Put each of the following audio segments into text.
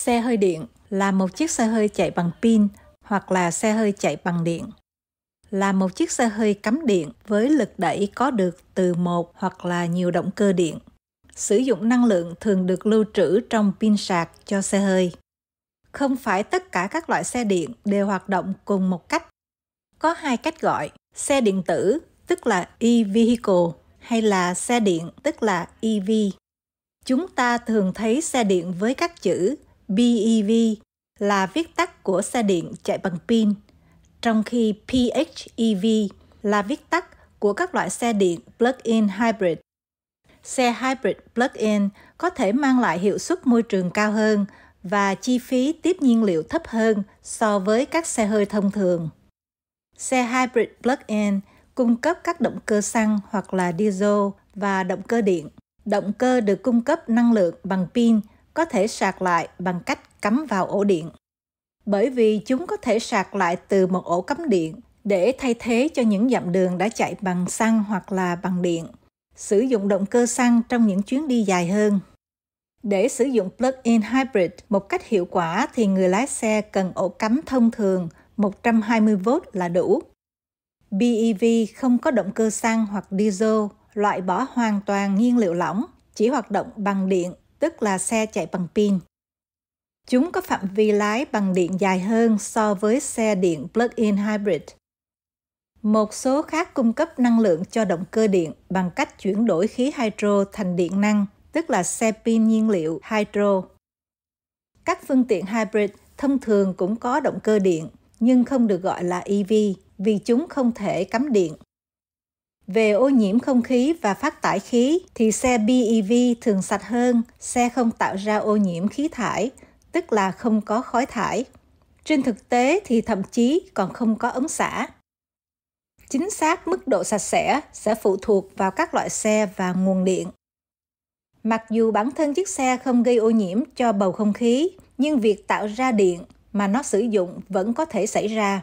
xe hơi điện là một chiếc xe hơi chạy bằng pin hoặc là xe hơi chạy bằng điện. Là một chiếc xe hơi cắm điện với lực đẩy có được từ một hoặc là nhiều động cơ điện. Sử dụng năng lượng thường được lưu trữ trong pin sạc cho xe hơi. Không phải tất cả các loại xe điện đều hoạt động cùng một cách. Có hai cách gọi, xe điện tử tức là e-vehicle hay là xe điện tức là EV. Chúng ta thường thấy xe điện với các chữ BEV là viết tắt của xe điện chạy bằng pin, trong khi PHEV là viết tắt của các loại xe điện plug-in hybrid. Xe hybrid plug-in có thể mang lại hiệu suất môi trường cao hơn và chi phí tiếp nhiên liệu thấp hơn so với các xe hơi thông thường. Xe hybrid plug-in cung cấp các động cơ xăng hoặc là diesel và động cơ điện. Động cơ được cung cấp năng lượng bằng pin có thể sạc lại bằng cách cắm vào ổ điện. Bởi vì chúng có thể sạc lại từ một ổ cắm điện để thay thế cho những dặm đường đã chạy bằng xăng hoặc là bằng điện. Sử dụng động cơ xăng trong những chuyến đi dài hơn. Để sử dụng plug-in hybrid một cách hiệu quả thì người lái xe cần ổ cắm thông thường 120V là đủ. BEV không có động cơ xăng hoặc diesel, loại bỏ hoàn toàn nhiên liệu lỏng, chỉ hoạt động bằng điện tức là xe chạy bằng pin. Chúng có phạm vi lái bằng điện dài hơn so với xe điện plug-in hybrid. Một số khác cung cấp năng lượng cho động cơ điện bằng cách chuyển đổi khí hydro thành điện năng, tức là xe pin nhiên liệu hydro. Các phương tiện hybrid thông thường cũng có động cơ điện, nhưng không được gọi là EV vì chúng không thể cắm điện. Về ô nhiễm không khí và phát thải khí thì xe BEV thường sạch hơn, xe không tạo ra ô nhiễm khí thải, tức là không có khói thải. Trên thực tế thì thậm chí còn không có ống xả. Chính xác mức độ sạch sẽ sẽ phụ thuộc vào các loại xe và nguồn điện. Mặc dù bản thân chiếc xe không gây ô nhiễm cho bầu không khí, nhưng việc tạo ra điện mà nó sử dụng vẫn có thể xảy ra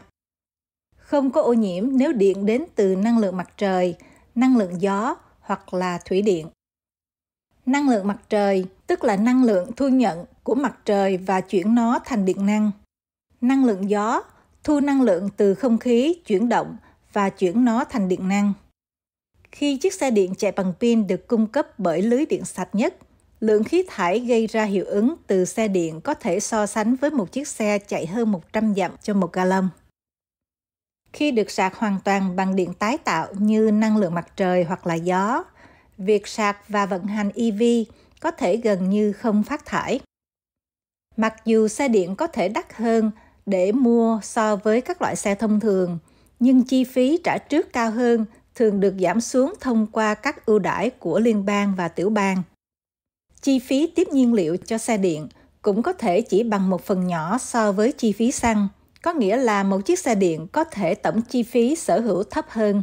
không có ô nhiễm nếu điện đến từ năng lượng mặt trời, năng lượng gió hoặc là thủy điện. Năng lượng mặt trời tức là năng lượng thu nhận của mặt trời và chuyển nó thành điện năng. Năng lượng gió thu năng lượng từ không khí chuyển động và chuyển nó thành điện năng. Khi chiếc xe điện chạy bằng pin được cung cấp bởi lưới điện sạch nhất, lượng khí thải gây ra hiệu ứng từ xe điện có thể so sánh với một chiếc xe chạy hơn 100 dặm cho một ga lông. Khi được sạc hoàn toàn bằng điện tái tạo như năng lượng mặt trời hoặc là gió, việc sạc và vận hành EV có thể gần như không phát thải. Mặc dù xe điện có thể đắt hơn để mua so với các loại xe thông thường, nhưng chi phí trả trước cao hơn thường được giảm xuống thông qua các ưu đãi của liên bang và tiểu bang. Chi phí tiếp nhiên liệu cho xe điện cũng có thể chỉ bằng một phần nhỏ so với chi phí xăng có nghĩa là một chiếc xe điện có thể tổng chi phí sở hữu thấp hơn.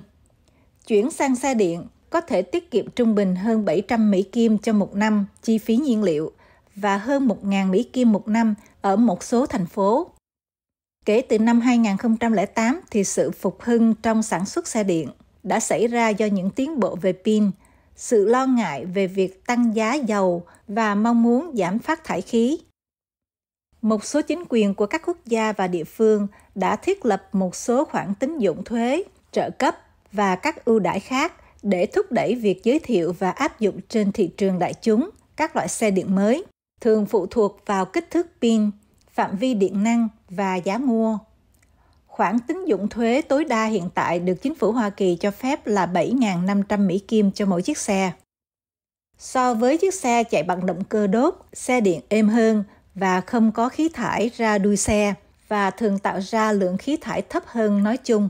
Chuyển sang xe điện có thể tiết kiệm trung bình hơn 700 Mỹ Kim cho một năm chi phí nhiên liệu và hơn 1.000 Mỹ Kim một năm ở một số thành phố. Kể từ năm 2008 thì sự phục hưng trong sản xuất xe điện đã xảy ra do những tiến bộ về pin, sự lo ngại về việc tăng giá dầu và mong muốn giảm phát thải khí một số chính quyền của các quốc gia và địa phương đã thiết lập một số khoản tín dụng thuế, trợ cấp và các ưu đãi khác để thúc đẩy việc giới thiệu và áp dụng trên thị trường đại chúng các loại xe điện mới, thường phụ thuộc vào kích thước pin, phạm vi điện năng và giá mua. Khoản tín dụng thuế tối đa hiện tại được chính phủ Hoa Kỳ cho phép là 7.500 Mỹ Kim cho mỗi chiếc xe. So với chiếc xe chạy bằng động cơ đốt, xe điện êm hơn và không có khí thải ra đuôi xe và thường tạo ra lượng khí thải thấp hơn nói chung.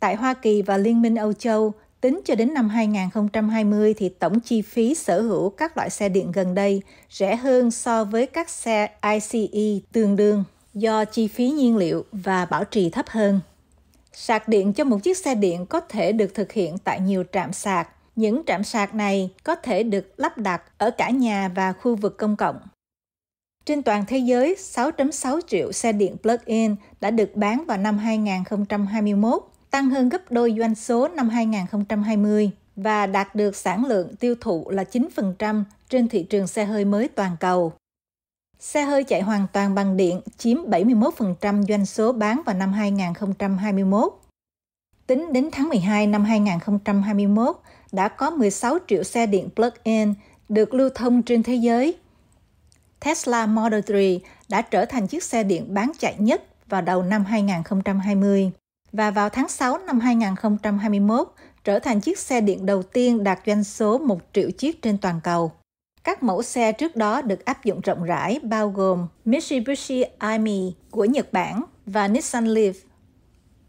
Tại Hoa Kỳ và Liên minh Âu Châu, tính cho đến năm 2020 thì tổng chi phí sở hữu các loại xe điện gần đây rẻ hơn so với các xe ICE tương đương do chi phí nhiên liệu và bảo trì thấp hơn. Sạc điện cho một chiếc xe điện có thể được thực hiện tại nhiều trạm sạc. Những trạm sạc này có thể được lắp đặt ở cả nhà và khu vực công cộng. Trên toàn thế giới, 6.6 triệu xe điện plug-in đã được bán vào năm 2021, tăng hơn gấp đôi doanh số năm 2020 và đạt được sản lượng tiêu thụ là 9% trên thị trường xe hơi mới toàn cầu. Xe hơi chạy hoàn toàn bằng điện chiếm 71% doanh số bán vào năm 2021. Tính đến tháng 12 năm 2021, đã có 16 triệu xe điện plug-in được lưu thông trên thế giới, Tesla Model 3 đã trở thành chiếc xe điện bán chạy nhất vào đầu năm 2020 và vào tháng 6 năm 2021 trở thành chiếc xe điện đầu tiên đạt doanh số 1 triệu chiếc trên toàn cầu. Các mẫu xe trước đó được áp dụng rộng rãi bao gồm Mitsubishi IMI của Nhật Bản và Nissan Leaf.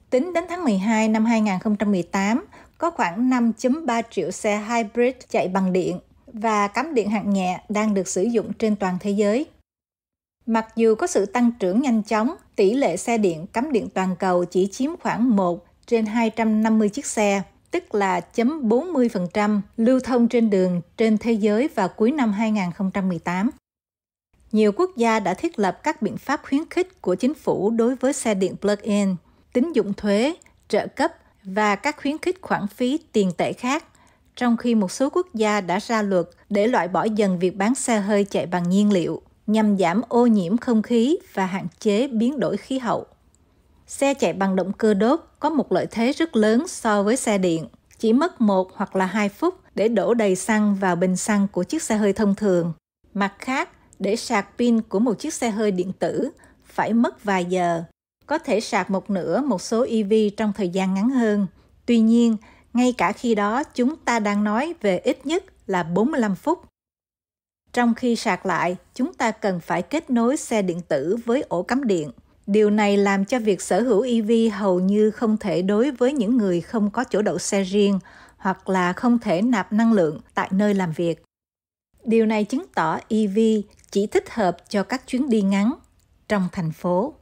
Tính đến tháng 12 năm 2018, có khoảng 5.3 triệu xe hybrid chạy bằng điện và cắm điện hạt nhẹ đang được sử dụng trên toàn thế giới. Mặc dù có sự tăng trưởng nhanh chóng, tỷ lệ xe điện cắm điện toàn cầu chỉ chiếm khoảng 1 trên 250 chiếc xe, tức là chấm 40% lưu thông trên đường trên thế giới vào cuối năm 2018. Nhiều quốc gia đã thiết lập các biện pháp khuyến khích của chính phủ đối với xe điện plug-in, tín dụng thuế, trợ cấp và các khuyến khích khoản phí tiền tệ khác trong khi một số quốc gia đã ra luật để loại bỏ dần việc bán xe hơi chạy bằng nhiên liệu nhằm giảm ô nhiễm không khí và hạn chế biến đổi khí hậu. Xe chạy bằng động cơ đốt có một lợi thế rất lớn so với xe điện, chỉ mất 1 hoặc là 2 phút để đổ đầy xăng vào bình xăng của chiếc xe hơi thông thường. Mặt khác, để sạc pin của một chiếc xe hơi điện tử phải mất vài giờ. Có thể sạc một nửa một số EV trong thời gian ngắn hơn. Tuy nhiên, ngay cả khi đó chúng ta đang nói về ít nhất là 45 phút. Trong khi sạc lại, chúng ta cần phải kết nối xe điện tử với ổ cắm điện. Điều này làm cho việc sở hữu EV hầu như không thể đối với những người không có chỗ đậu xe riêng hoặc là không thể nạp năng lượng tại nơi làm việc. Điều này chứng tỏ EV chỉ thích hợp cho các chuyến đi ngắn trong thành phố.